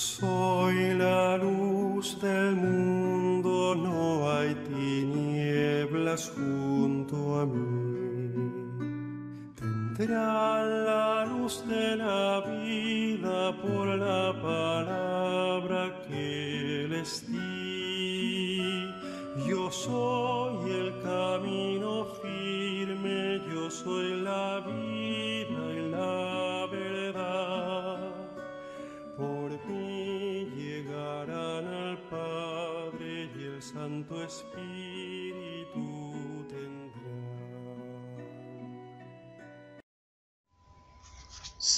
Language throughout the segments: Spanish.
Soy la luz del mundo, no hay tinieblas junto a mí. Tendrá la luz de la vida por la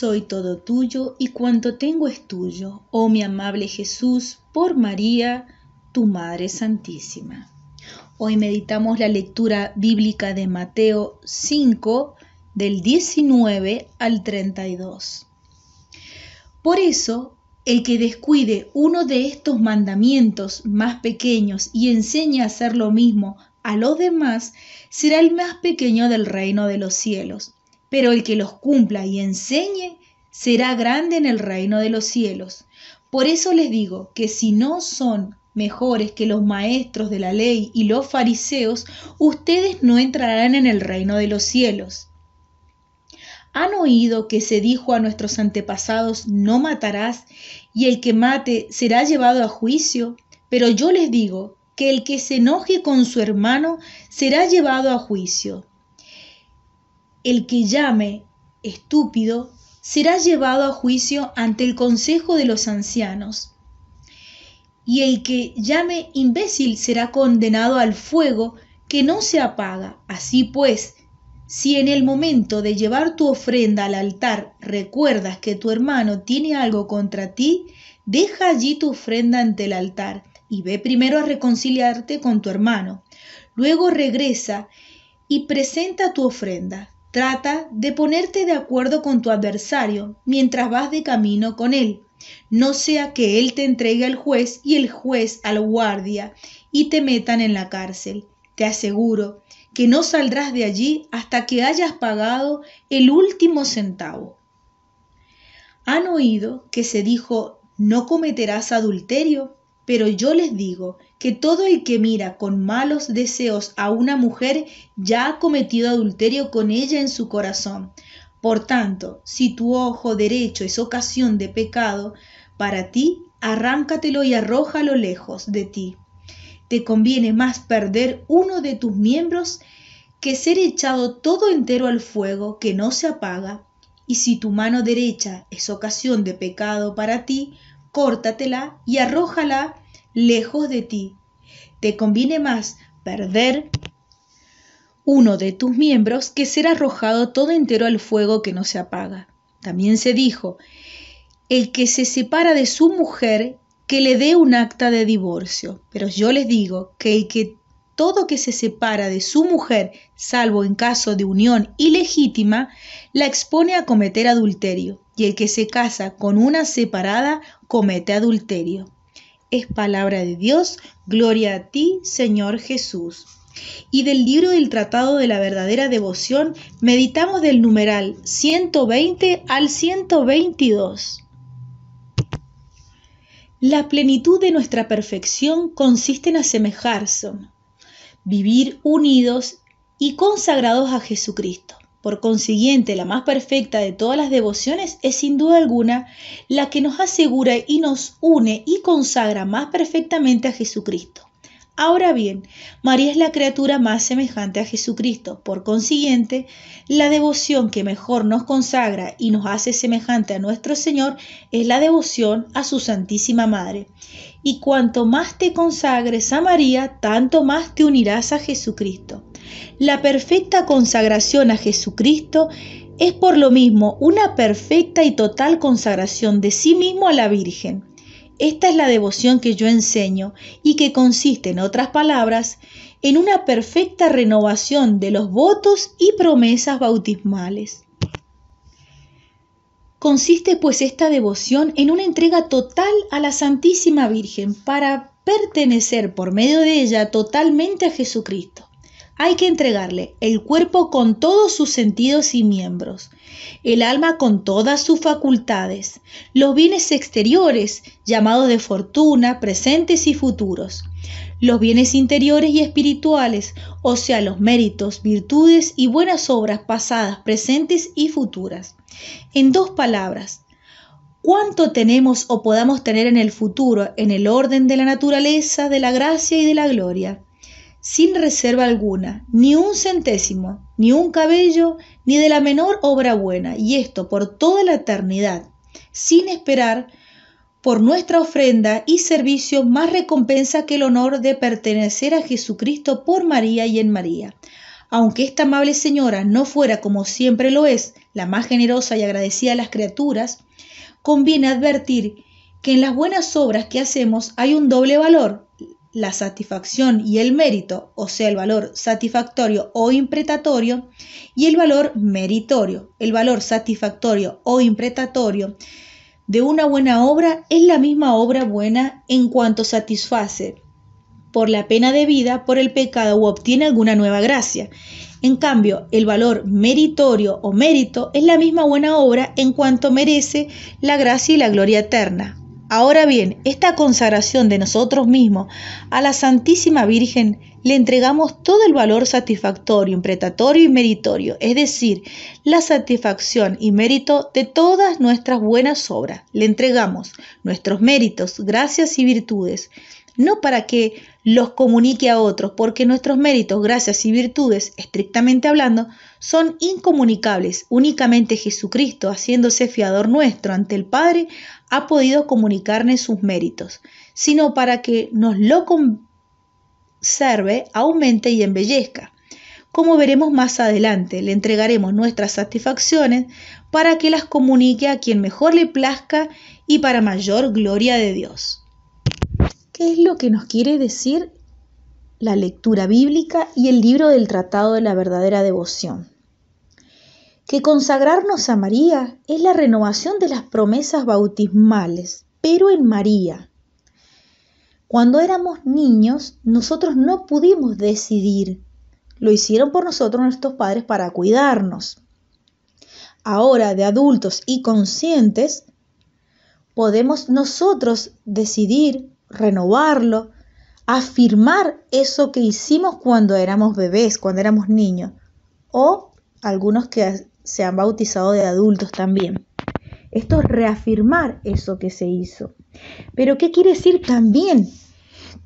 Soy todo tuyo y cuanto tengo es tuyo, oh mi amable Jesús, por María, tu Madre Santísima. Hoy meditamos la lectura bíblica de Mateo 5, del 19 al 32. Por eso, el que descuide uno de estos mandamientos más pequeños y enseñe a hacer lo mismo a los demás, será el más pequeño del reino de los cielos pero el que los cumpla y enseñe será grande en el reino de los cielos. Por eso les digo que si no son mejores que los maestros de la ley y los fariseos, ustedes no entrarán en el reino de los cielos. ¿Han oído que se dijo a nuestros antepasados, no matarás, y el que mate será llevado a juicio? Pero yo les digo que el que se enoje con su hermano será llevado a juicio el que llame estúpido será llevado a juicio ante el Consejo de los Ancianos. Y el que llame imbécil será condenado al fuego que no se apaga. Así pues, si en el momento de llevar tu ofrenda al altar recuerdas que tu hermano tiene algo contra ti, deja allí tu ofrenda ante el altar y ve primero a reconciliarte con tu hermano. Luego regresa y presenta tu ofrenda. Trata de ponerte de acuerdo con tu adversario mientras vas de camino con él. No sea que él te entregue al juez y el juez al guardia y te metan en la cárcel. Te aseguro que no saldrás de allí hasta que hayas pagado el último centavo. ¿Han oído que se dijo no cometerás adulterio? Pero yo les digo que todo el que mira con malos deseos a una mujer ya ha cometido adulterio con ella en su corazón. Por tanto, si tu ojo derecho es ocasión de pecado, para ti arráncatelo y arrójalo lejos de ti. Te conviene más perder uno de tus miembros que ser echado todo entero al fuego que no se apaga. Y si tu mano derecha es ocasión de pecado para ti, córtatela y arrójala lejos de ti. Te conviene más perder uno de tus miembros que ser arrojado todo entero al fuego que no se apaga. También se dijo, el que se separa de su mujer, que le dé un acta de divorcio. Pero yo les digo que el que todo que se separa de su mujer, salvo en caso de unión ilegítima, la expone a cometer adulterio, y el que se casa con una separada comete adulterio es palabra de Dios, gloria a ti, Señor Jesús. Y del libro del Tratado de la Verdadera Devoción meditamos del numeral 120 al 122. La plenitud de nuestra perfección consiste en asemejarse, vivir unidos y consagrados a Jesucristo. Por consiguiente, la más perfecta de todas las devociones es sin duda alguna la que nos asegura y nos une y consagra más perfectamente a Jesucristo. Ahora bien, María es la criatura más semejante a Jesucristo. Por consiguiente, la devoción que mejor nos consagra y nos hace semejante a nuestro Señor es la devoción a su Santísima Madre. Y cuanto más te consagres a María, tanto más te unirás a Jesucristo. La perfecta consagración a Jesucristo es por lo mismo una perfecta y total consagración de sí mismo a la Virgen. Esta es la devoción que yo enseño y que consiste, en otras palabras, en una perfecta renovación de los votos y promesas bautismales. Consiste pues esta devoción en una entrega total a la Santísima Virgen para pertenecer por medio de ella totalmente a Jesucristo hay que entregarle el cuerpo con todos sus sentidos y miembros, el alma con todas sus facultades, los bienes exteriores, llamados de fortuna, presentes y futuros, los bienes interiores y espirituales, o sea, los méritos, virtudes y buenas obras pasadas, presentes y futuras. En dos palabras, cuánto tenemos o podamos tener en el futuro en el orden de la naturaleza, de la gracia y de la gloria sin reserva alguna, ni un centésimo, ni un cabello, ni de la menor obra buena, y esto por toda la eternidad, sin esperar por nuestra ofrenda y servicio más recompensa que el honor de pertenecer a Jesucristo por María y en María. Aunque esta amable señora no fuera como siempre lo es, la más generosa y agradecida de las criaturas, conviene advertir que en las buenas obras que hacemos hay un doble valor, la satisfacción y el mérito, o sea, el valor satisfactorio o impretatorio, y el valor meritorio. El valor satisfactorio o impretatorio de una buena obra es la misma obra buena en cuanto satisface por la pena debida por el pecado o obtiene alguna nueva gracia. En cambio, el valor meritorio o mérito es la misma buena obra en cuanto merece la gracia y la gloria eterna. Ahora bien, esta consagración de nosotros mismos a la Santísima Virgen le entregamos todo el valor satisfactorio, impretatorio y meritorio, es decir, la satisfacción y mérito de todas nuestras buenas obras. Le entregamos nuestros méritos, gracias y virtudes, no para que los comunique a otros, porque nuestros méritos, gracias y virtudes, estrictamente hablando, son incomunicables. Únicamente Jesucristo, haciéndose fiador nuestro ante el Padre, ha podido comunicarnos sus méritos, sino para que nos lo conserve, aumente y embellezca. Como veremos más adelante, le entregaremos nuestras satisfacciones para que las comunique a quien mejor le plazca y para mayor gloria de Dios. ¿Qué es lo que nos quiere decir la lectura bíblica y el libro del Tratado de la Verdadera Devoción? que consagrarnos a María es la renovación de las promesas bautismales, pero en María. Cuando éramos niños, nosotros no pudimos decidir. Lo hicieron por nosotros nuestros padres para cuidarnos. Ahora, de adultos y conscientes, podemos nosotros decidir, renovarlo, afirmar eso que hicimos cuando éramos bebés, cuando éramos niños, o algunos que se han bautizado de adultos también. Esto es reafirmar eso que se hizo. Pero ¿qué quiere decir también?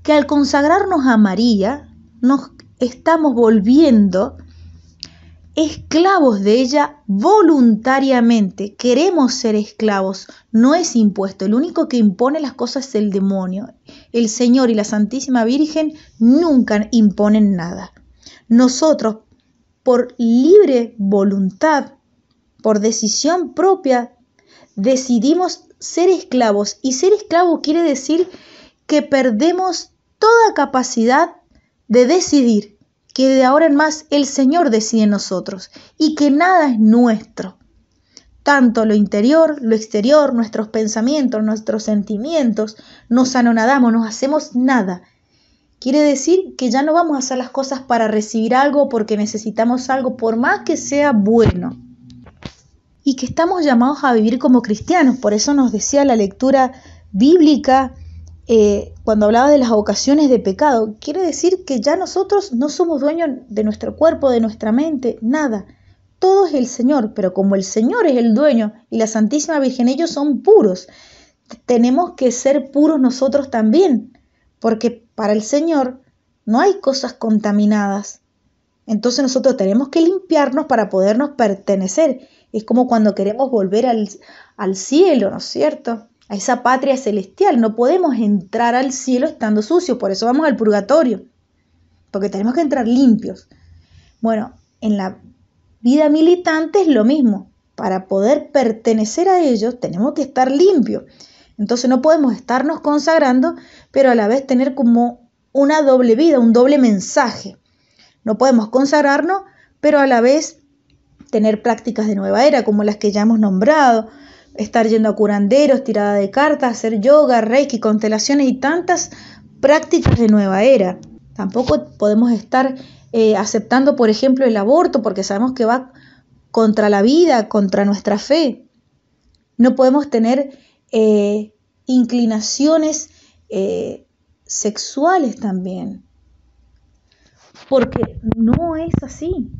Que al consagrarnos a María, nos estamos volviendo esclavos de ella voluntariamente. Queremos ser esclavos, no es impuesto. El único que impone las cosas es el demonio. El Señor y la Santísima Virgen nunca imponen nada. Nosotros por libre voluntad, por decisión propia, decidimos ser esclavos. Y ser esclavo quiere decir que perdemos toda capacidad de decidir, que de ahora en más el Señor decide en nosotros y que nada es nuestro. Tanto lo interior, lo exterior, nuestros pensamientos, nuestros sentimientos, nos anonadamos, nos hacemos nada. Quiere decir que ya no vamos a hacer las cosas para recibir algo porque necesitamos algo, por más que sea bueno. Y que estamos llamados a vivir como cristianos. Por eso nos decía la lectura bíblica eh, cuando hablaba de las ocasiones de pecado. Quiere decir que ya nosotros no somos dueños de nuestro cuerpo, de nuestra mente, nada. Todo es el Señor, pero como el Señor es el dueño y la Santísima Virgen, ellos son puros. Tenemos que ser puros nosotros también, porque para el Señor no hay cosas contaminadas. Entonces nosotros tenemos que limpiarnos para podernos pertenecer. Es como cuando queremos volver al, cielo, ¿no es cierto? A esa patria celestial. No podemos entrar al cielo estando sucios, por eso vamos al purgatorio. Porque tenemos que entrar limpios. Bueno, en la vida militante es lo mismo. Para poder pertenecer a ellos tenemos que estar limpios. Entonces no podemos estarnos consagrando, pero a la vez tener como una doble vida, un doble mensaje. No podemos consagrarnos, pero a la vez tener prácticas de nueva era, como las que ya hemos nombrado, estar yendo a curanderos, tirada de cartas, hacer yoga, reiki, constelaciones y tantas prácticas de nueva era. Tampoco podemos estar eh, aceptando, por ejemplo, el aborto, porque sabemos que va contra la vida, contra nuestra fe. No podemos tener eh, inclinaciones eh, sexuales también. Porque no es así.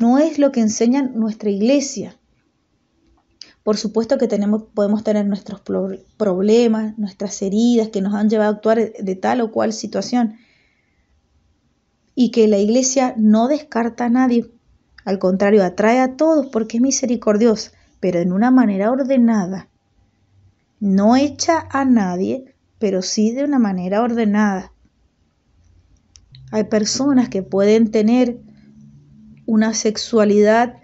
No es lo que enseña nuestra iglesia. Por supuesto que tenemos, podemos tener nuestros problemas, nuestras heridas que nos han llevado a actuar de tal o cual situación. Y que la iglesia no descarta a nadie. Al contrario, atrae a todos porque es misericordiosa, pero en una manera ordenada no echa a nadie, pero sí de una manera ordenada. Hay personas que pueden tener una sexualidad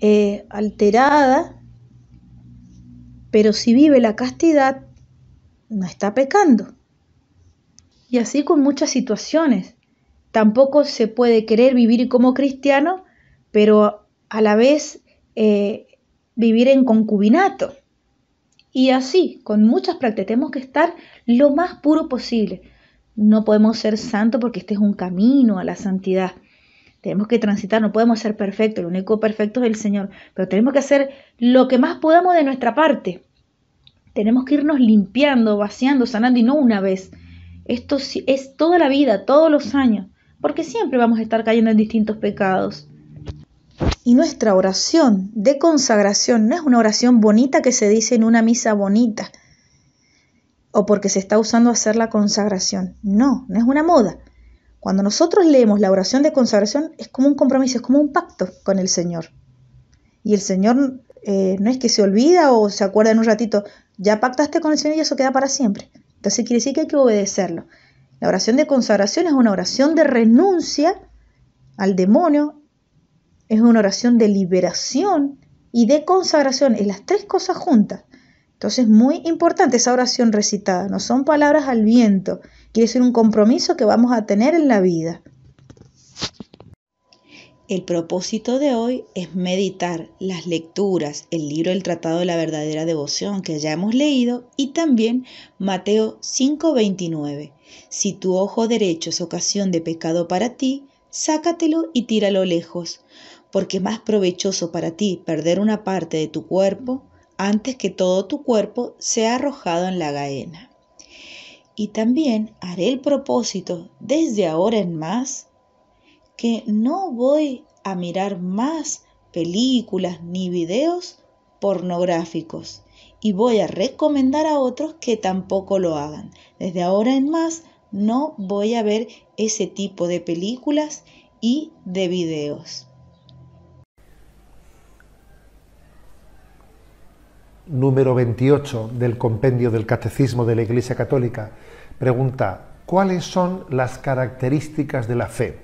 eh, alterada, pero si vive la castidad, no está pecando. Y así con muchas situaciones. Tampoco se puede querer vivir como cristiano, pero a la vez eh, vivir en concubinato. Y así, con muchas prácticas, tenemos que estar lo más puro posible. No podemos ser santos porque este es un camino a la santidad. Tenemos que transitar, no podemos ser perfectos, el único perfecto es el Señor, pero tenemos que hacer lo que más podamos de nuestra parte. Tenemos que irnos limpiando, vaciando, sanando y no una vez. Esto es toda la vida, todos los años, porque siempre vamos a estar cayendo en distintos pecados. Y nuestra oración de consagración no es una oración bonita que se dice en una misa bonita o porque se está usando hacer la consagración. No, no es una moda. Cuando nosotros leemos la oración de consagración es como un compromiso, es como un pacto con el Señor. Y el Señor eh, no es que se olvida o se acuerda en un ratito, ya pactaste con el Señor y eso queda para siempre. Entonces quiere decir que hay que obedecerlo. La oración de consagración es una oración de renuncia al demonio, es una oración de liberación y de consagración, es las tres cosas juntas. Entonces, muy importante esa oración recitada, no son palabras al viento, quiere ser un compromiso que vamos a tener en la vida. El propósito de hoy es meditar las lecturas, el libro El Tratado de la Verdadera Devoción que ya hemos leído y también Mateo 5:29. Si tu ojo derecho es ocasión de pecado para ti, sácatelo y tíralo lejos, porque más provechoso para ti perder una parte de tu cuerpo antes que todo tu cuerpo sea arrojado en la gaena. Y también haré el propósito desde ahora en más que no voy a mirar más películas ni videos pornográficos y voy a recomendar a otros que tampoco lo hagan. Desde ahora en más no voy a ver ese tipo de películas y de videos. número 28 del compendio del Catecismo de la Iglesia Católica pregunta, ¿cuáles son las características de la fe?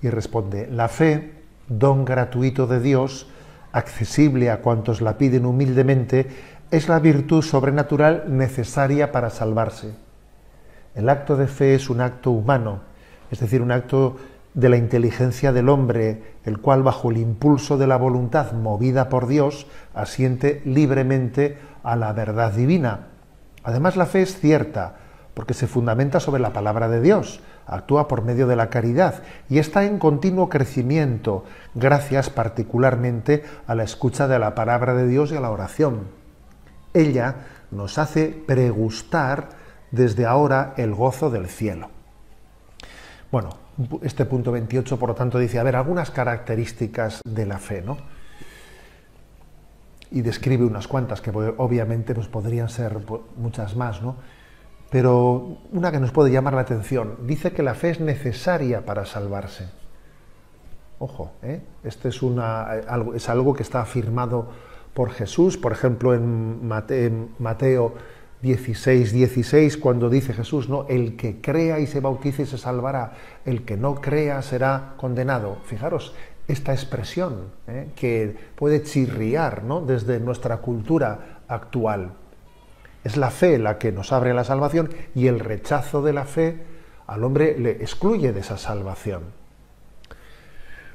Y responde, la fe, don gratuito de Dios, accesible a cuantos la piden humildemente, es la virtud sobrenatural necesaria para salvarse. El acto de fe es un acto humano, es decir, un acto de la inteligencia del hombre, el cual bajo el impulso de la voluntad movida por Dios asiente libremente a la verdad divina. Además la fe es cierta, porque se fundamenta sobre la palabra de Dios, actúa por medio de la caridad y está en continuo crecimiento, gracias particularmente a la escucha de la palabra de Dios y a la oración. Ella nos hace pregustar desde ahora el gozo del cielo. Bueno, este punto 28, por lo tanto, dice, a ver, algunas características de la fe, ¿no? Y describe unas cuantas que pues, obviamente nos pues, podrían ser pues, muchas más, ¿no? Pero una que nos puede llamar la atención, dice que la fe es necesaria para salvarse. Ojo, ¿eh? este es, una, eh, es algo que está afirmado por Jesús, por ejemplo, en Mateo 16, 16, cuando dice Jesús, ¿no? El que crea y se bautice y se salvará, el que no crea será condenado. Fijaros, esta expresión ¿eh? que puede chirriar ¿no? desde nuestra cultura actual. Es la fe la que nos abre la salvación y el rechazo de la fe al hombre le excluye de esa salvación.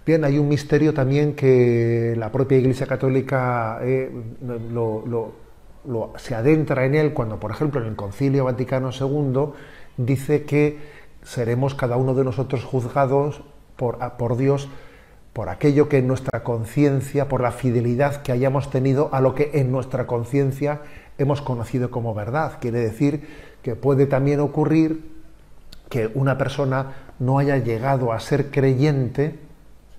Bien, hay un misterio también que la propia Iglesia Católica eh, lo, se adentra en él cuando, por ejemplo, en el Concilio Vaticano II dice que seremos cada uno de nosotros juzgados por, por Dios por aquello que en nuestra conciencia, por la fidelidad que hayamos tenido a lo que en nuestra conciencia hemos conocido como verdad. Quiere decir que puede también ocurrir que una persona no haya llegado a ser creyente,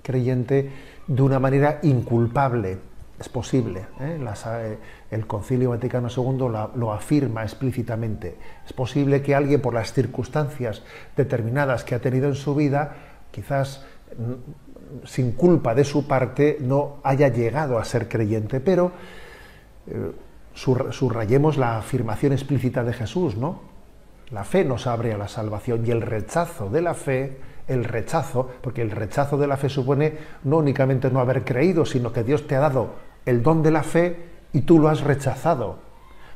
creyente de una manera inculpable, es posible. ¿eh? Eh, el Concilio Vaticano II lo afirma explícitamente. Es posible que alguien, por las circunstancias determinadas que ha tenido en su vida, quizás mm, sin culpa de su parte, no haya llegado a ser creyente, pero eh, subrayemos la afirmación explícita de Jesús, ¿no? La fe nos abre a la salvación y el rechazo de la fe el rechazo, porque el rechazo de la fe supone no únicamente no haber creído, sino que Dios te ha dado el don de la fe y tú lo has rechazado.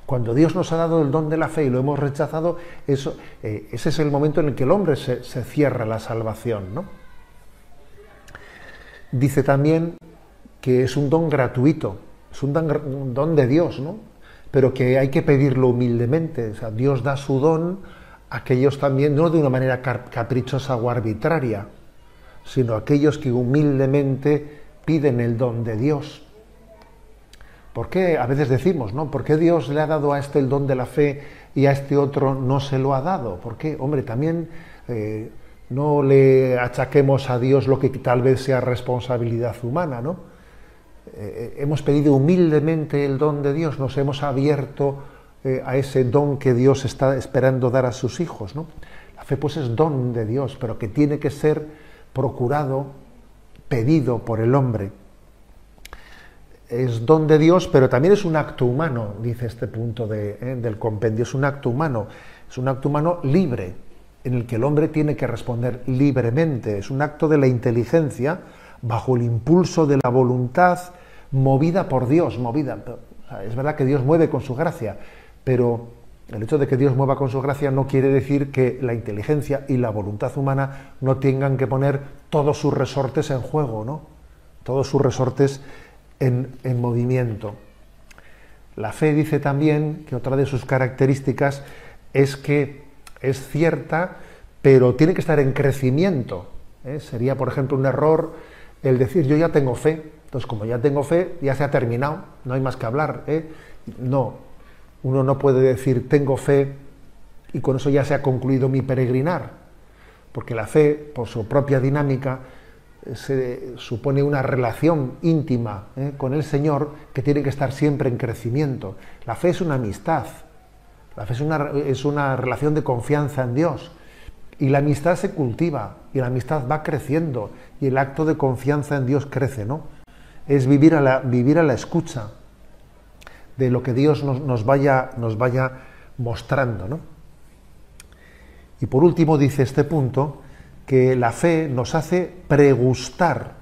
Cuando Dios nos ha dado el don de la fe y lo hemos rechazado, eso, eh, ese es el momento en el que el hombre se, cierra la salvación. ¿no? Dice también que es un don gratuito, es un don, de Dios, ¿no? pero que hay que pedirlo humildemente. Dios da su don a aquellos también, no de una manera caprichosa o arbitraria, sino a aquellos que humildemente piden el don de Dios. ¿Por qué? A veces decimos, ¿no? ¿Por qué Dios le ha dado a este el don de la fe y a este otro no se lo ha dado? ¿Por qué? Hombre, también eh, no le achaquemos a Dios lo que tal vez sea responsabilidad humana, ¿no? Eh, hemos pedido humildemente el don de Dios, nos hemos abierto eh, a ese don que Dios está esperando dar a sus hijos, ¿no? La fe pues es don de Dios, pero que tiene que ser procurado, pedido por el hombre es don de Dios, pero también es un acto humano, dice este punto eh, del compendio, es un acto humano, es un acto humano libre, en el que el hombre tiene que responder libremente, es un acto de la inteligencia bajo el impulso de la voluntad movida por Dios, movida. es verdad que Dios mueve con su gracia, pero el hecho de que Dios mueva con su gracia no quiere decir que la inteligencia y la voluntad humana no tengan que poner todos sus resortes en juego, ¿no? Todos sus resortes en, movimiento. La fe dice también que otra de sus características es que es cierta, pero tiene que estar en crecimiento. ¿eh? Sería, por ejemplo, un error el decir yo ya tengo fe. Entonces, como ya tengo fe, ya se ha terminado, no hay más que hablar. ¿eh? No, uno no puede decir tengo fe y con eso ya se ha concluido mi peregrinar, porque la fe, por su propia dinámica, se supone una relación íntima ¿eh? con el Señor que tiene que estar siempre en crecimiento. La fe es una amistad, la fe es una, relación de confianza en Dios. Y la amistad se cultiva, y la amistad va creciendo, y el acto de confianza en Dios crece, ¿no? Es vivir a la, vivir a la escucha de lo que Dios nos, nos, vaya, nos vaya mostrando, ¿no? Y por último dice este punto, que la fe nos hace pregustar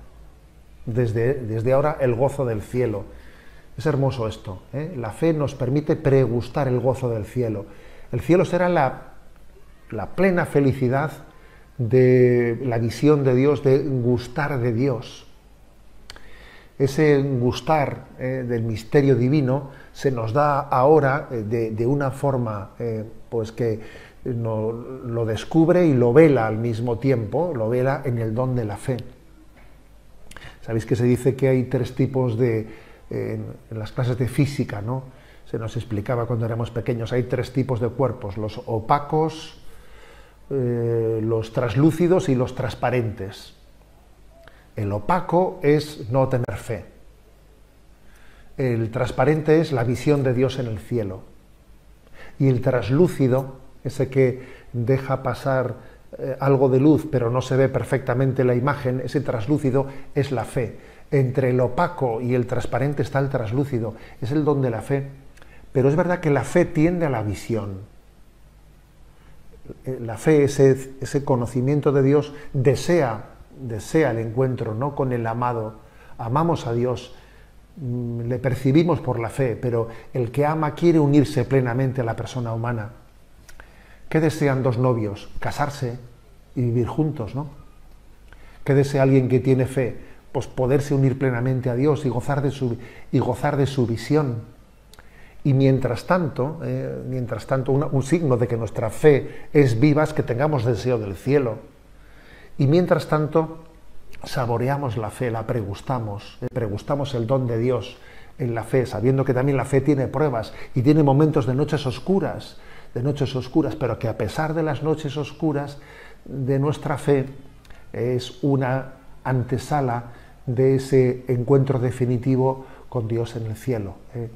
desde, desde ahora el gozo del cielo. Es hermoso esto. ¿eh? La fe nos permite pregustar el gozo del cielo. El cielo será la, la plena felicidad de la visión de Dios, de gustar de Dios. Ese gustar ¿eh? del misterio divino se nos da ahora eh, de, una forma pues que lo descubre y lo vela al mismo tiempo, lo vela en el don de la fe. Sabéis que se dice que hay tres tipos de, en, las clases de física, ¿no? Se nos explicaba cuando éramos pequeños, hay tres tipos de cuerpos, los opacos, eh, los traslúcidos y los transparentes. El opaco es no tener fe. El transparente es la visión de Dios en el cielo. Y el traslúcido ese que deja pasar eh, algo de luz pero no se ve perfectamente la imagen, ese traslúcido es la fe. Entre el opaco y el transparente está el traslúcido, es el don de la fe. Pero es verdad que la fe tiende a la visión. Eh, la fe, ese, ese conocimiento de Dios, desea, desea el encuentro ¿no? con el amado. Amamos a Dios, mm, le percibimos por la fe, pero el que ama quiere unirse plenamente a la persona humana. ¿Qué desean dos novios? Casarse y vivir juntos, ¿no? ¿Qué desea alguien que tiene fe? Pues poderse unir plenamente a Dios y gozar de su, y gozar de su visión. Y mientras tanto, eh, mientras tanto un signo de que nuestra fe es viva es que tengamos deseo del cielo. Y mientras tanto, saboreamos la fe, la pregustamos, eh, pregustamos el don de Dios en la fe, sabiendo que también la fe tiene pruebas y tiene momentos de noches oscuras de noches oscuras, pero que a pesar de las noches oscuras de nuestra fe es una antesala de ese encuentro definitivo con Dios en el cielo. ¿eh?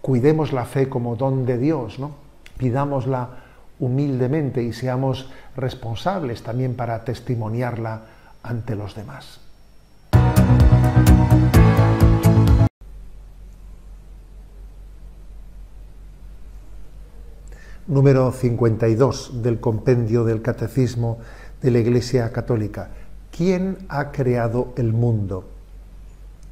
cuidemos la fe como don de Dios, ¿no? pidámosla humildemente y seamos responsables también para testimoniarla ante los demás. número 52 del compendio del Catecismo de la Iglesia Católica. ¿Quién ha creado el mundo?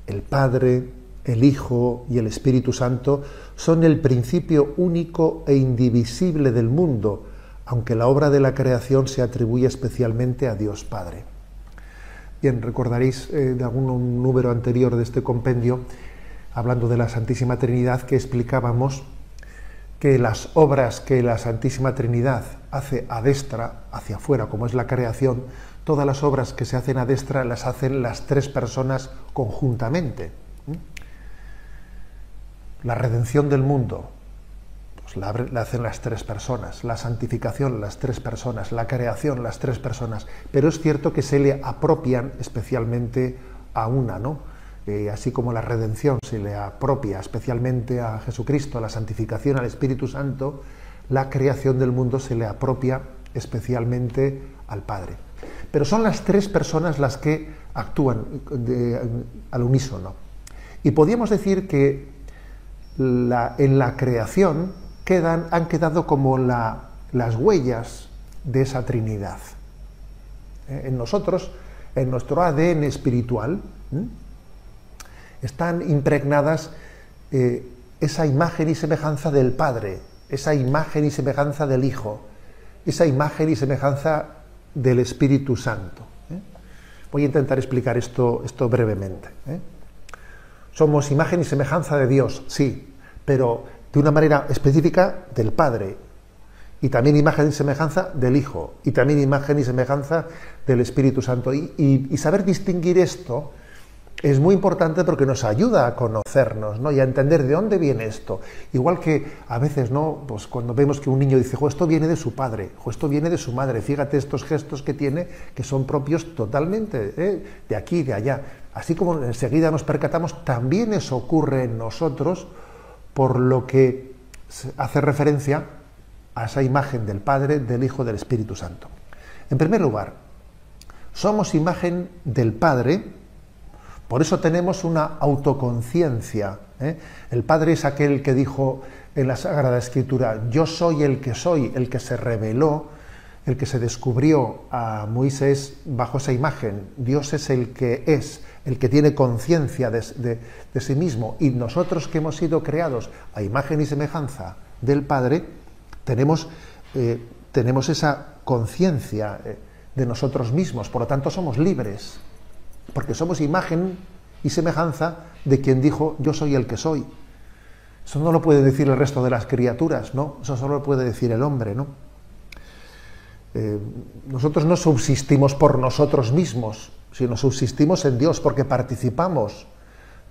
El Padre, el Hijo y el Espíritu Santo son el principio único e indivisible del mundo, aunque la obra de la creación se atribuye especialmente a Dios Padre. Bien, recordaréis eh, de algún número anterior de este compendio, hablando de la Santísima Trinidad, que explicábamos que las obras que la Santísima Trinidad hace a destra, hacia afuera, como es la creación, todas las obras que se hacen a destra las hacen las tres personas conjuntamente. ¿Mm? La redención del mundo pues, la hacen las tres personas, la santificación las tres personas, la creación las tres personas, pero es cierto que se le apropian especialmente a una, ¿no? Eh, así como la redención se le apropia especialmente a Jesucristo, a la santificación, al Espíritu Santo, la creación del mundo se le apropia especialmente al Padre. Pero son las tres personas las que actúan al unísono. Y podríamos decir que en la creación quedan, han quedado como las huellas de esa Trinidad. Eh, en nosotros, en nuestro ADN espiritual, están impregnadas eh, esa imagen y semejanza del Padre, esa imagen y semejanza del Hijo, esa imagen y semejanza del Espíritu Santo. ¿eh? Voy a intentar explicar esto, esto brevemente. ¿eh? Somos imagen y semejanza de Dios, sí, pero de una manera específica del Padre, y también imagen y semejanza del Hijo, y también imagen y semejanza del Espíritu Santo. Y, y saber distinguir esto es muy importante porque nos ayuda a conocernos ¿no? y a entender de dónde viene esto. Igual que a veces ¿no? pues cuando vemos que un niño dice, esto viene de su padre, jo, esto viene de su madre, fíjate estos gestos que tiene que son propios totalmente ¿eh? de aquí, y de allá. Así como enseguida nos percatamos, también eso ocurre en nosotros, por lo que hace referencia a esa imagen del Padre, del Hijo, del Espíritu Santo. En primer lugar, somos imagen del Padre, por eso tenemos una autoconciencia. ¿eh? El Padre es aquel que dijo en la Sagrada Escritura, yo soy el que soy, el que se reveló, el que se descubrió a Moisés bajo esa imagen. Dios es el que es, el que tiene conciencia de, sí mismo. Y nosotros que hemos sido creados a imagen y semejanza del Padre, tenemos, eh, tenemos esa conciencia eh, de nosotros mismos, por lo tanto somos libres porque somos imagen y semejanza de quien dijo yo soy el que soy. Eso no lo puede decir el resto de las criaturas, ¿no? Eso solo lo puede decir el hombre, ¿no? Eh, nosotros no subsistimos por nosotros mismos, sino subsistimos en Dios porque participamos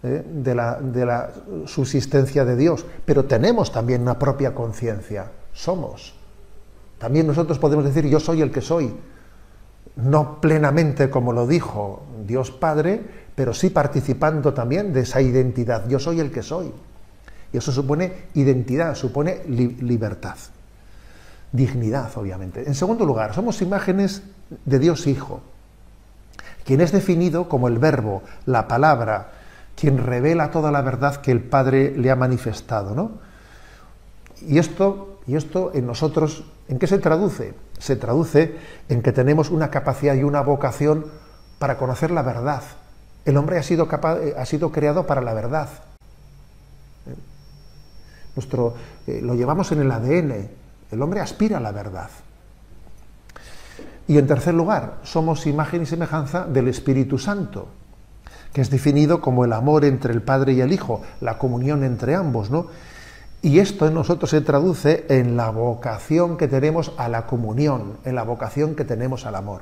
¿eh? de la subsistencia de Dios, pero tenemos también una propia conciencia, somos. También nosotros podemos decir yo soy el que soy, no plenamente como lo dijo Dios Padre, pero sí participando también de esa identidad. Yo soy el que soy. Y eso supone identidad, supone libertad, dignidad, obviamente. En segundo lugar, somos imágenes de Dios Hijo, quien es definido como el verbo, la palabra, quien revela toda la verdad que el Padre le ha manifestado. ¿no? Y, esto, y esto en nosotros, ¿en qué se traduce? se traduce en que tenemos una capacidad y una vocación para conocer la verdad. El hombre ha sido, eh, ha sido creado para la verdad. Nuestro, eh, lo llevamos en el ADN. El hombre aspira a la verdad. Y en tercer lugar, somos imagen y semejanza del Espíritu Santo, que es definido como el amor entre el Padre y el Hijo, la comunión entre ambos, ¿no? Y esto en nosotros se traduce en la vocación que tenemos a la comunión, en la vocación que tenemos al amor.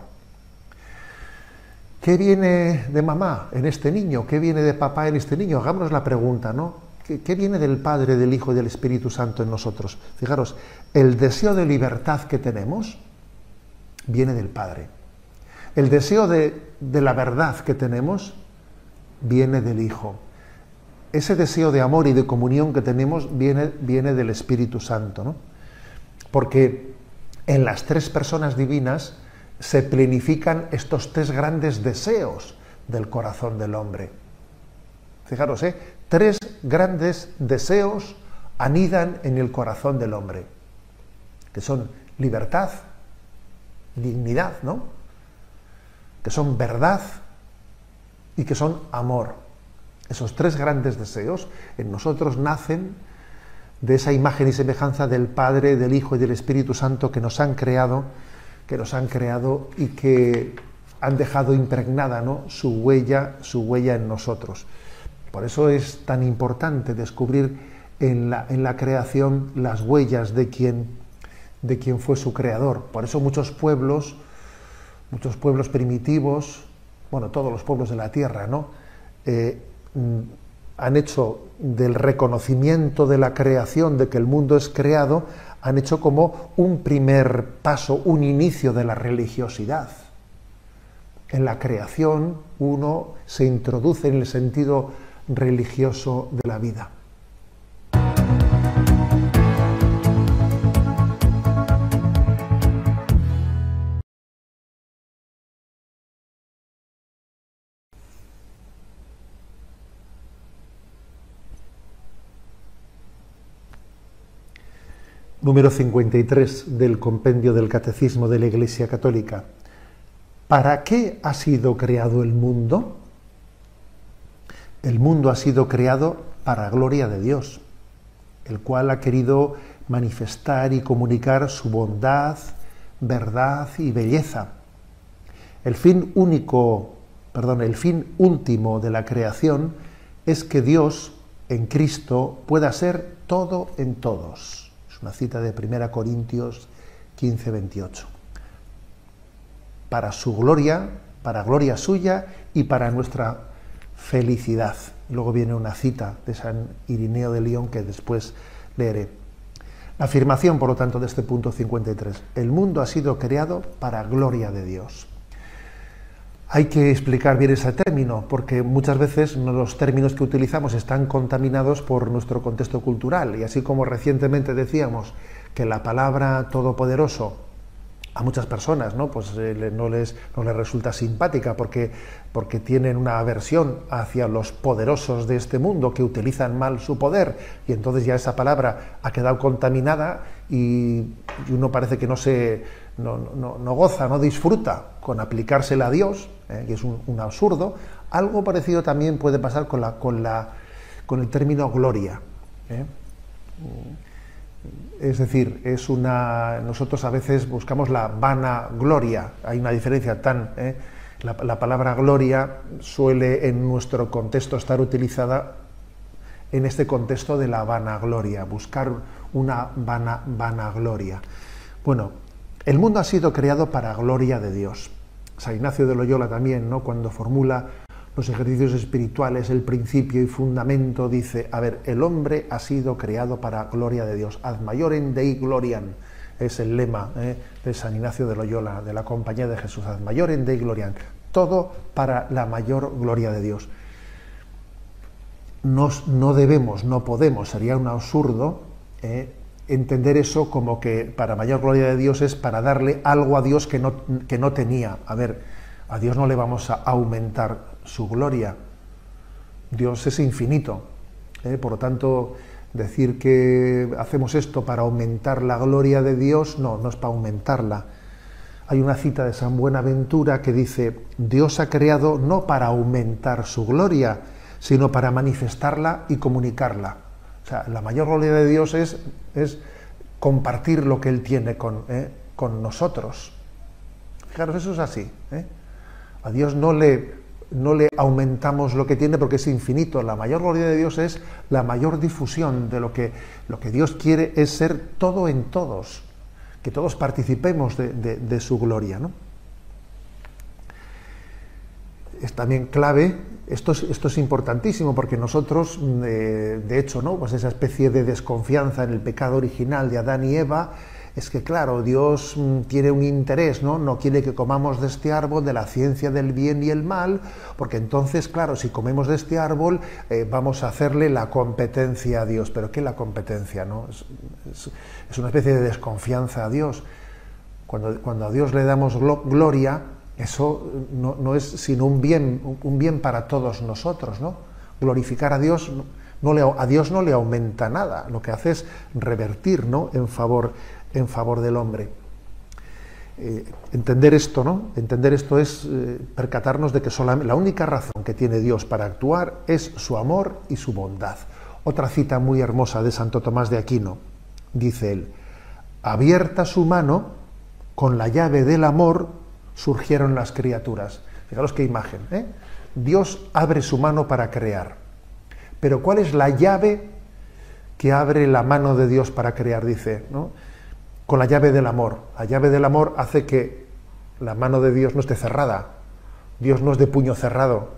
¿Qué viene de mamá en este niño? ¿Qué viene de papá en este niño? Hagámonos la pregunta, ¿no? ¿Qué, viene del Padre, del Hijo y del Espíritu Santo en nosotros? Fijaros, el deseo de libertad que tenemos viene del Padre. El deseo de la verdad que tenemos viene del Hijo ese deseo de amor y de comunión que tenemos viene, viene del Espíritu Santo, ¿no? Porque en las tres personas divinas se plenifican estos tres grandes deseos del corazón del hombre. Fijaros, ¿eh? tres grandes deseos anidan en el corazón del hombre, que son libertad, dignidad, ¿no? Que son verdad y que son amor. Esos tres grandes deseos en nosotros nacen de esa imagen y semejanza del Padre, del Hijo y del Espíritu Santo que nos han creado, que nos han creado y que han dejado impregnada ¿no? su huella, su huella en nosotros. Por eso es tan importante descubrir en la, en la creación las huellas de quien, de fue su creador. Por eso muchos pueblos, muchos pueblos primitivos, bueno, todos los pueblos de la tierra, ¿no? Eh, Mm, han hecho del reconocimiento de la creación, de que el mundo es creado, han hecho como un primer paso, un inicio de la religiosidad. En la creación uno se introduce en el sentido religioso de la vida. número 53 del compendio del Catecismo de la Iglesia Católica. ¿Para qué ha sido creado el mundo? El mundo ha sido creado para gloria de Dios, el cual ha querido manifestar y comunicar su bondad, verdad y belleza. El fin único, perdón, el fin último de la creación es que Dios en Cristo pueda ser todo en todos una cita de 1 Corintios 15, 28. Para su gloria, para gloria suya y para nuestra felicidad. Luego viene una cita de San Irineo de León que después leeré. La afirmación, por lo tanto, de este punto 53. El mundo ha sido creado para gloria de Dios hay que explicar bien ese término, porque muchas veces los términos que utilizamos están contaminados por nuestro contexto cultural. Y así como recientemente decíamos que la palabra todopoderoso a muchas personas ¿no? Pues, eh, no, les, no les resulta simpática porque, porque tienen una aversión hacia los poderosos de este mundo que utilizan mal su poder y entonces ya esa palabra ha quedado contaminada y, y uno parece que no se no, no, goza, no disfruta con aplicársela a Dios, ¿eh? que es un, absurdo, algo parecido también puede pasar con, la, con, la, con el término gloria. ¿eh? Es decir, es una, nosotros a veces buscamos la vana gloria, hay una diferencia tan... ¿eh? la, palabra gloria suele en nuestro contexto estar utilizada en este contexto de la vanagloria, buscar una vana, vanagloria. Bueno, el mundo ha sido creado para gloria de Dios. San Ignacio de Loyola también, ¿no? cuando formula los ejercicios espirituales, el principio y fundamento, dice, a ver, el hombre ha sido creado para gloria de Dios. Ad maiorem dei gloriam es el lema ¿eh? de San Ignacio de Loyola, de la Compañía de Jesús, ad maiorem dei gloriam. Todo para la mayor gloria de Dios. Nos, no debemos, no podemos, sería un absurdo ¿eh? entender eso como que para mayor gloria de Dios es para darle algo a Dios que no, que no tenía. A ver, a Dios no le vamos a aumentar su gloria. Dios es infinito. ¿eh? Por lo tanto, decir que hacemos esto para aumentar la gloria de Dios, no, no es para aumentarla. Hay una cita de San Buenaventura que dice, Dios ha creado no para aumentar su gloria, sino para manifestarla y comunicarla la mayor gloria de Dios es, es compartir lo que Él tiene con, eh, nosotros. Fijaros, eso es así. Eh. A Dios no le, no le aumentamos lo que tiene porque es infinito. La mayor gloria de Dios es la mayor difusión de lo que, lo que Dios quiere es ser todo en todos, que todos participemos de, de su gloria. ¿no? es también clave. Esto es, esto es importantísimo porque nosotros, mm, eh, de hecho, ¿no? pues esa especie de desconfianza en el pecado original de Adán y Eva, es que claro, Dios mm, tiene un interés, ¿no? No quiere que comamos de este árbol de la ciencia del bien y el mal, porque entonces, claro, si comemos de este árbol, eh, vamos a hacerle la competencia a Dios. Pero ¿qué la competencia? No? Es, una especie de desconfianza a Dios. Cuando, cuando a Dios le damos gloria, eso no, es sino un bien, un bien para todos nosotros, ¿no? Glorificar a Dios, no le, a Dios no le aumenta nada, lo que hace es revertir, En favor, en favor del hombre. Eh, entender esto, ¿no? Entender esto es eh, percatarnos de que la única razón que tiene Dios para actuar es su amor y su bondad. Otra cita muy hermosa de Santo Tomás de Aquino, dice él, abierta su mano, con la llave del amor, surgieron las criaturas. Fijaros qué imagen. ¿eh? Dios abre su mano para crear. Pero ¿cuál es la llave que abre la mano de Dios para crear? Dice, ¿no? Con la llave del amor. La llave del amor hace que la mano de Dios no esté cerrada. Dios no es de puño cerrado.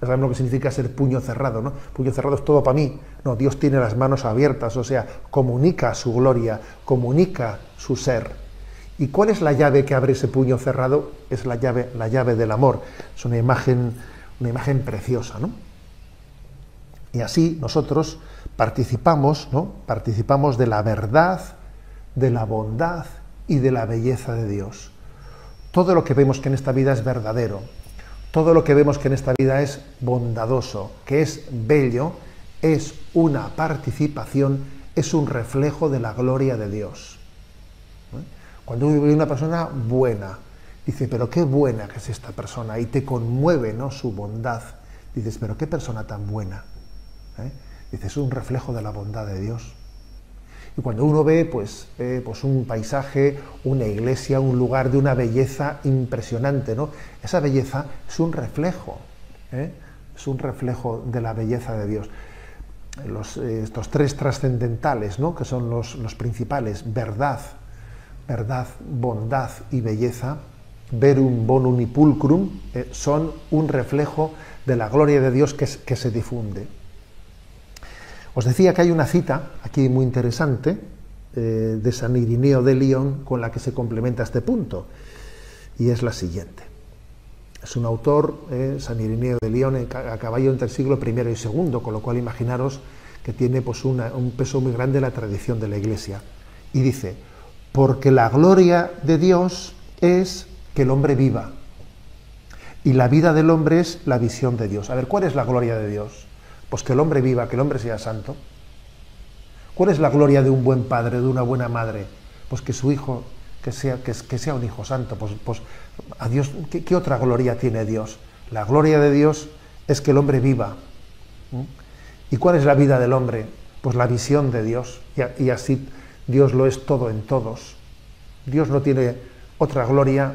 Ya saben lo que significa ser puño cerrado, ¿no? Puño cerrado es todo para mí. No, Dios tiene las manos abiertas, o sea, comunica su gloria, comunica su ser. ¿Y cuál es la llave que abre ese puño cerrado? Es la llave, la llave del amor. Es una imagen, una imagen preciosa, ¿no? Y así nosotros participamos, ¿no? Participamos de la verdad, de la bondad y de la belleza de Dios. Todo lo que vemos que en esta vida es verdadero, todo lo que vemos que en esta vida es bondadoso, que es bello, es una participación, es un reflejo de la gloria de Dios. Cuando uno ve una persona buena, dice, pero qué buena que es esta persona, y te conmueve ¿no? su bondad. Dices, pero qué persona tan buena. ¿eh? Dices, es un reflejo de la bondad de Dios. Y cuando uno ve pues, eh, pues un paisaje, una iglesia, un lugar de una belleza impresionante, ¿no? esa belleza es un reflejo, ¿eh? es un reflejo de la belleza de Dios. estos tres trascendentales, ¿no? que son los, los principales, verdad, verdad, bondad y belleza, verum bonum y pulcrum, eh, son un reflejo de la gloria de Dios que, se difunde. Os decía que hay una cita aquí muy interesante eh, de San Irineo de León con la que se complementa este punto, y es la siguiente. Es un autor, eh, San Irineo de León, a caballo entre el siglo I y II, con lo cual imaginaros que tiene pues, un peso muy grande en la tradición de la Iglesia. Y dice, porque la gloria de Dios es que el hombre viva. Y la vida del hombre es la visión de Dios. A ver, ¿cuál es la gloria de Dios? Pues que el hombre viva, que el hombre sea santo. ¿Cuál es la gloria de un buen padre, de una buena madre? Pues que su hijo, que sea, que, sea un hijo santo. Pues, pues a Dios, ¿qué, otra gloria tiene Dios? La gloria de Dios es que el hombre viva. ¿Mm? ¿Y cuál es la vida del hombre? Pues la visión de Dios. y así Dios lo es todo en todos. Dios no tiene otra gloria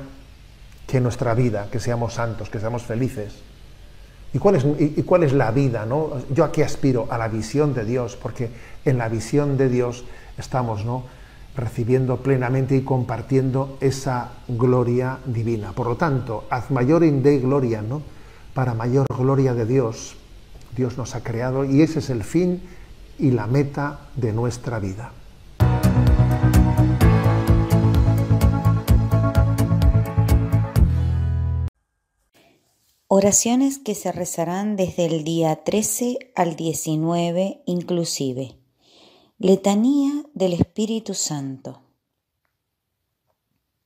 que nuestra vida, que seamos santos, que seamos felices. ¿Y cuál, es, la vida? Yo aquí aspiro a la visión de Dios, porque en la visión de Dios estamos ¿no? recibiendo plenamente y compartiendo esa gloria divina. Por lo tanto, mayor mayor de gloria, ¿no? para mayor gloria de Dios. Dios nos ha creado y ese es el fin y la meta de nuestra vida. Oraciones que se rezarán desde el día 13 al 19 inclusive. Letanía del Espíritu Santo.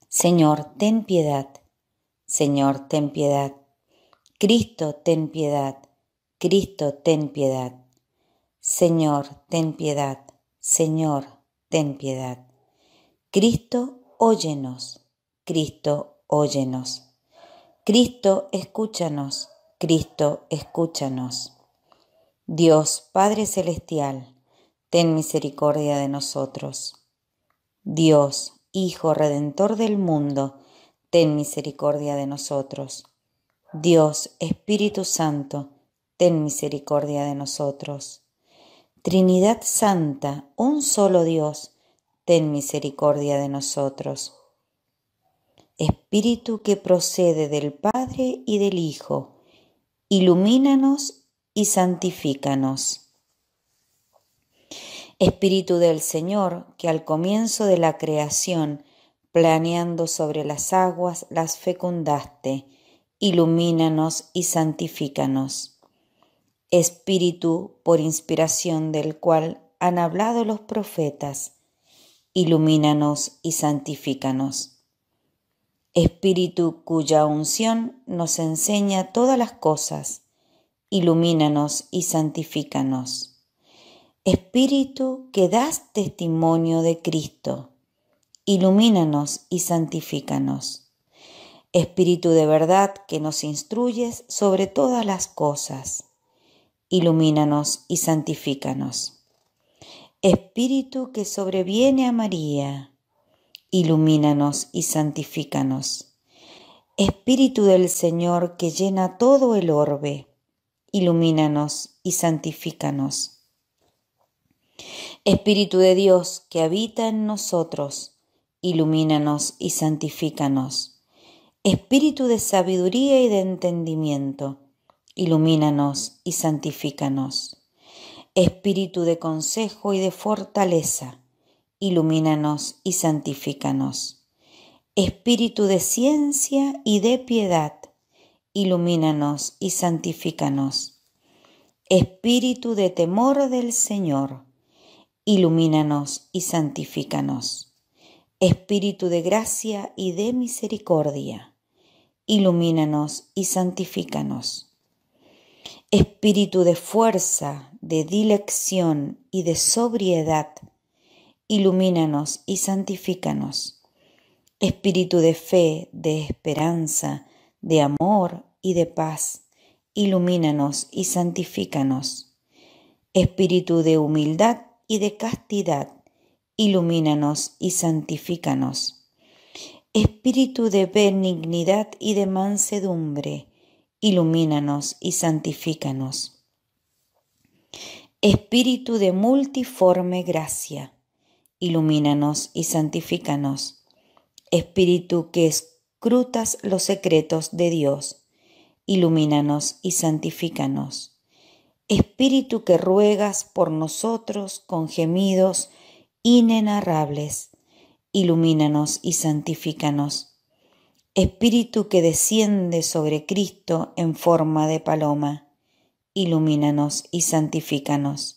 Señor, ten piedad. Señor, ten piedad. Cristo, ten piedad. Cristo, ten piedad. Señor, ten piedad. Señor, ten piedad. Cristo, óyenos. Cristo, óyenos. Cristo, escúchanos, Cristo, escúchanos. Dios, Padre Celestial, ten misericordia de nosotros. Dios, Hijo Redentor del mundo, ten misericordia de nosotros. Dios, Espíritu Santo, ten misericordia de nosotros. Trinidad Santa, un solo Dios, ten misericordia de nosotros. Espíritu que procede del Padre y del Hijo, ilumínanos y santifícanos. Espíritu del Señor, que al comienzo de la creación, planeando sobre las aguas, las fecundaste, ilumínanos y santifícanos. Espíritu por inspiración del cual han hablado los profetas, ilumínanos y santifícanos. Espíritu cuya unción nos enseña todas las cosas, ilumínanos y santifícanos. Espíritu que das testimonio de Cristo, ilumínanos y santifícanos. Espíritu de verdad que nos instruyes sobre todas las cosas, ilumínanos y santifícanos. Espíritu que sobreviene a María, ilumínanos y santifícanos. Espíritu del Señor que llena todo el orbe, ilumínanos y santifícanos. Espíritu de Dios que habita en nosotros, ilumínanos y santifícanos. Espíritu de sabiduría y de entendimiento, ilumínanos y santifícanos. Espíritu de consejo y de fortaleza, ilumínanos y santifícanos. Espíritu de ciencia y de piedad, ilumínanos y santifícanos. Espíritu de temor del Señor, ilumínanos y santifícanos. Espíritu de gracia y de misericordia, ilumínanos y santifícanos. Espíritu de fuerza, de dilección y de sobriedad, ilumínanos y santifícanos. Espíritu de fe, de esperanza, de amor y de paz, ilumínanos y santifícanos. Espíritu de humildad y de castidad, ilumínanos y santifícanos. Espíritu de benignidad y de mansedumbre, ilumínanos y santifícanos. Espíritu de multiforme gracia, ilumínanos y santifícanos. Espíritu que escrutas los secretos de Dios, ilumínanos y santifícanos. Espíritu que ruegas por nosotros con gemidos inenarrables, ilumínanos y santifícanos. Espíritu que desciende sobre Cristo en forma de paloma, ilumínanos y santifícanos.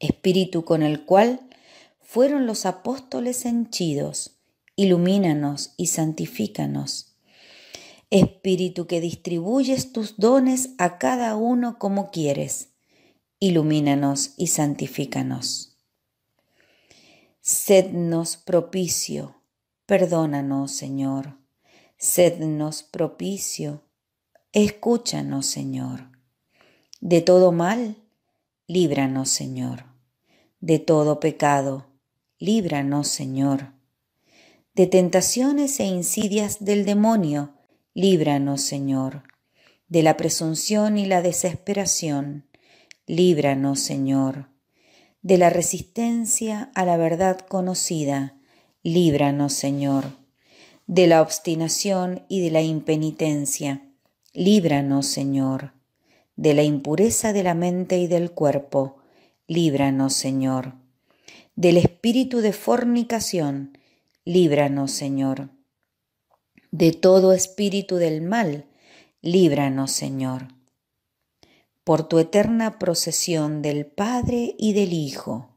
Espíritu con el cual fueron los apóstoles henchidos, ilumínanos y santifícanos. Espíritu que distribuyes tus dones a cada uno como quieres, ilumínanos y santifícanos. Sednos propicio, perdónanos, Señor. Sednos propicio, escúchanos, Señor. De todo mal, líbranos, Señor de todo pecado. Líbranos, Señor. De tentaciones e insidias del demonio, líbranos, Señor. De la presunción y la desesperación, líbranos, Señor. De la resistencia a la verdad conocida, líbranos, Señor. De la obstinación y de la impenitencia, líbranos, Señor. De la impureza de la mente y del cuerpo, líbranos, Señor. Del espíritu de fornicación, líbranos, Señor. De todo espíritu del mal, líbranos, Señor. Por tu eterna procesión del Padre y del Hijo,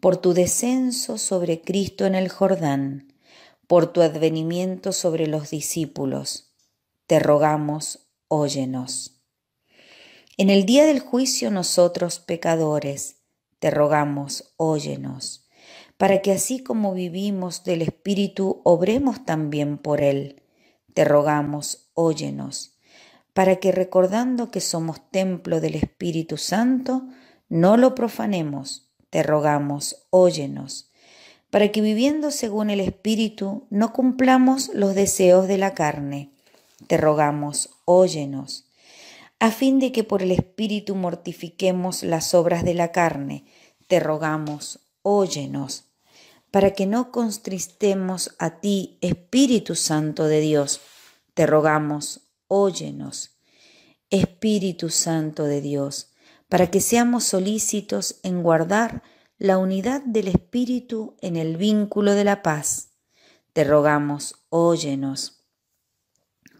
por tu descenso sobre Cristo en el Jordán, por tu advenimiento sobre los discípulos, te rogamos, óyenos. En el día del juicio nosotros, pecadores, te rogamos, óyenos, para que así como vivimos del Espíritu, obremos también por Él. Te rogamos, óyenos, para que recordando que somos templo del Espíritu Santo, no lo profanemos. Te rogamos, óyenos, para que viviendo según el Espíritu, no cumplamos los deseos de la carne. Te rogamos, óyenos a fin de que por el Espíritu mortifiquemos las obras de la carne. Te rogamos, óyenos, para que no constristemos a ti, Espíritu Santo de Dios. Te rogamos, óyenos. Espíritu Santo de Dios, para que seamos solícitos en guardar la unidad del Espíritu en el vínculo de la paz. Te rogamos, óyenos,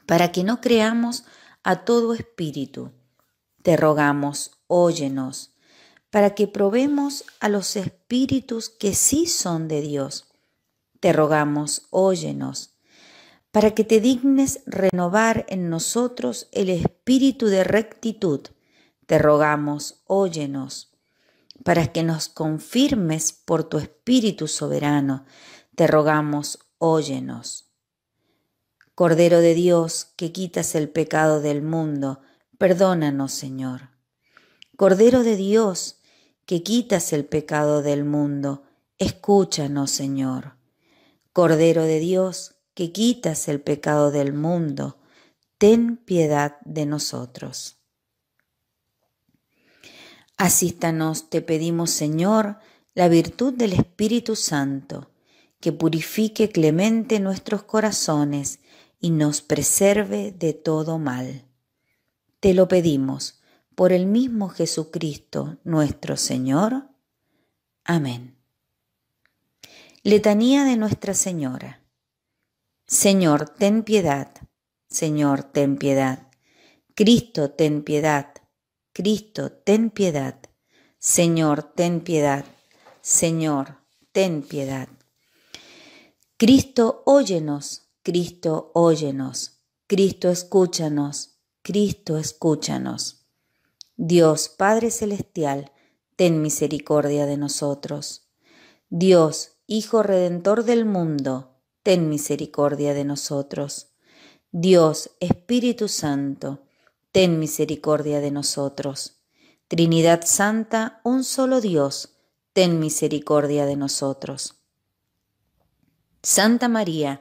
para que no creamos a todo espíritu. Te rogamos, óyenos, para que probemos a los espíritus que sí son de Dios. Te rogamos, óyenos, para que te dignes renovar en nosotros el espíritu de rectitud. Te rogamos, óyenos, para que nos confirmes por tu espíritu soberano. Te rogamos, óyenos. Cordero de Dios, que quitas el pecado del mundo, perdónanos, Señor. Cordero de Dios, que quitas el pecado del mundo, escúchanos, Señor. Cordero de Dios, que quitas el pecado del mundo, ten piedad de nosotros. Asístanos, te pedimos, Señor, la virtud del Espíritu Santo, que purifique clemente nuestros corazones, y nos preserve de todo mal. Te lo pedimos por el mismo Jesucristo nuestro Señor. Amén. Letanía de Nuestra Señora. Señor, ten piedad. Señor, ten piedad. Cristo, ten piedad. Cristo, ten piedad. Señor, ten piedad. Señor, ten piedad. Cristo, óyenos. Cristo, óyenos. Cristo, escúchanos. Cristo, escúchanos. Dios, Padre Celestial, ten misericordia de nosotros. Dios, Hijo Redentor del mundo, ten misericordia de nosotros. Dios, Espíritu Santo, ten misericordia de nosotros. Trinidad Santa, un solo Dios, ten misericordia de nosotros. Santa María,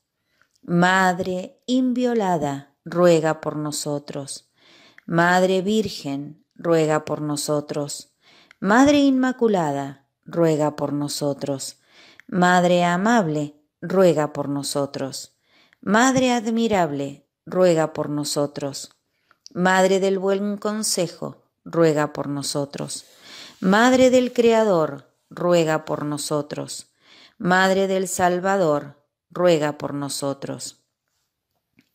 Madre inviolada, ruega por nosotros. Madre Virgen, ruega por nosotros. Madre Inmaculada, ruega por nosotros. Madre amable, ruega por nosotros. Madre admirable, ruega por nosotros. Madre del buen consejo, ruega por nosotros. Madre del Creador, ruega por nosotros. Madre del Salvador, ruega por nosotros.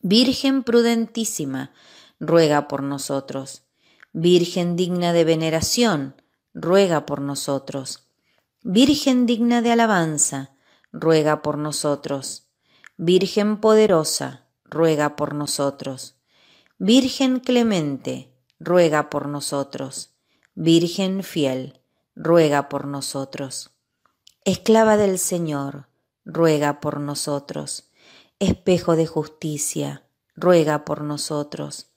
Virgen prudentísima, ruega por nosotros. Virgen digna de veneración, ruega por nosotros. Virgen digna de alabanza, ruega por nosotros. Virgen poderosa, ruega por nosotros. Virgen clemente, ruega por nosotros. Virgen fiel, ruega por nosotros. Esclava del Señor, ruega por nosotros. Espejo de justicia, ruega por nosotros.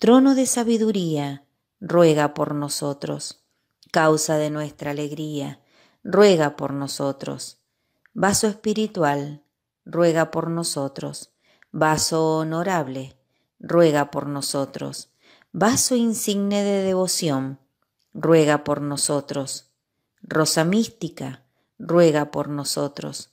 Trono de sabiduría, ruega por nosotros. Causa de nuestra alegría, ruega por nosotros. Vaso espiritual, ruega por nosotros. Vaso honorable, ruega por nosotros. Vaso insigne de devoción, ruega por nosotros. Rosa mística, ruega por nosotros.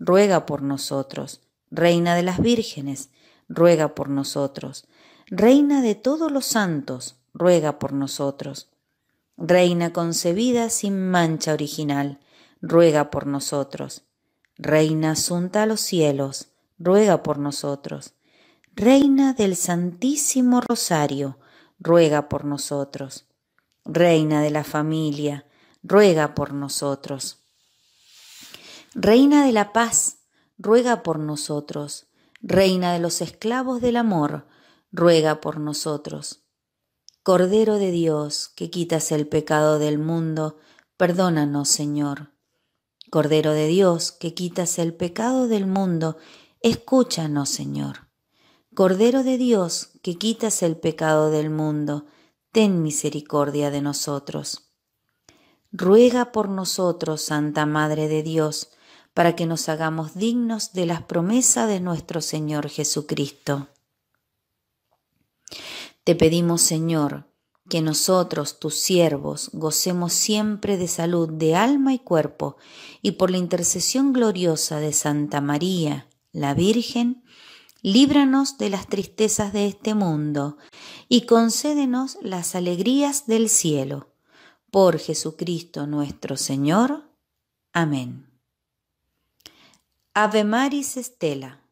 ruega por nosotros. Reina de las vírgenes, ruega por nosotros. Reina de todos los santos, ruega por nosotros. Reina concebida sin mancha original, ruega por nosotros. Reina asunta a los cielos, ruega por nosotros. Reina del Santísimo Rosario, ruega por nosotros. Reina de la familia, ruega por nosotros. Reina de la paz, ruega por nosotros. Reina de los esclavos del amor, ruega por nosotros. Cordero de Dios, que quitas el pecado del mundo, perdónanos, Señor. Cordero de Dios, que quitas el pecado del mundo, escúchanos, Señor. Cordero de Dios, que quitas el pecado del mundo, ten misericordia de nosotros. Ruega por nosotros, Santa Madre de Dios, para que nos hagamos dignos de las promesas de nuestro Señor Jesucristo. Te pedimos, Señor, que nosotros, tus siervos, gocemos siempre de salud de alma y cuerpo, y por la intercesión gloriosa de Santa María, la Virgen, líbranos de las tristezas de este mundo, y concédenos las alegrías del cielo. Por Jesucristo nuestro Señor. Amén. Ave Maris Estela.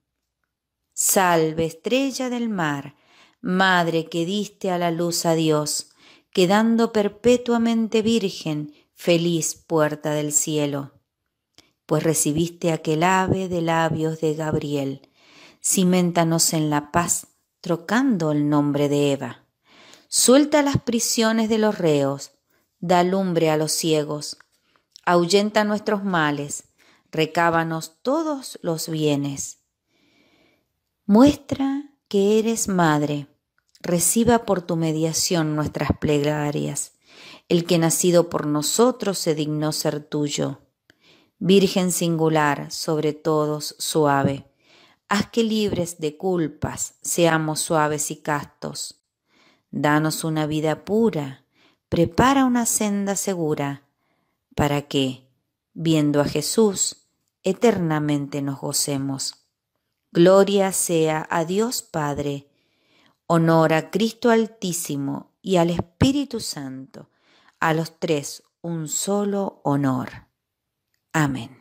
Salve estrella del mar, madre que diste a la luz a Dios, quedando perpetuamente virgen, feliz puerta del cielo. Pues recibiste aquel ave de labios de Gabriel, cimentanos en la paz, trocando el nombre de Eva. Suelta las prisiones de los reos, da lumbre a los ciegos, ahuyenta nuestros males, recábanos todos los bienes. Muestra que eres madre, reciba por tu mediación nuestras plegarias, el que nacido por nosotros se dignó ser tuyo. Virgen singular, sobre todos suave, haz que libres de culpas seamos suaves y castos. Danos una vida pura, prepara una senda segura, para que, viendo a Jesús, eternamente nos gocemos. Gloria sea a Dios Padre, honor a Cristo Altísimo y al Espíritu Santo, a los tres un solo honor. Amén.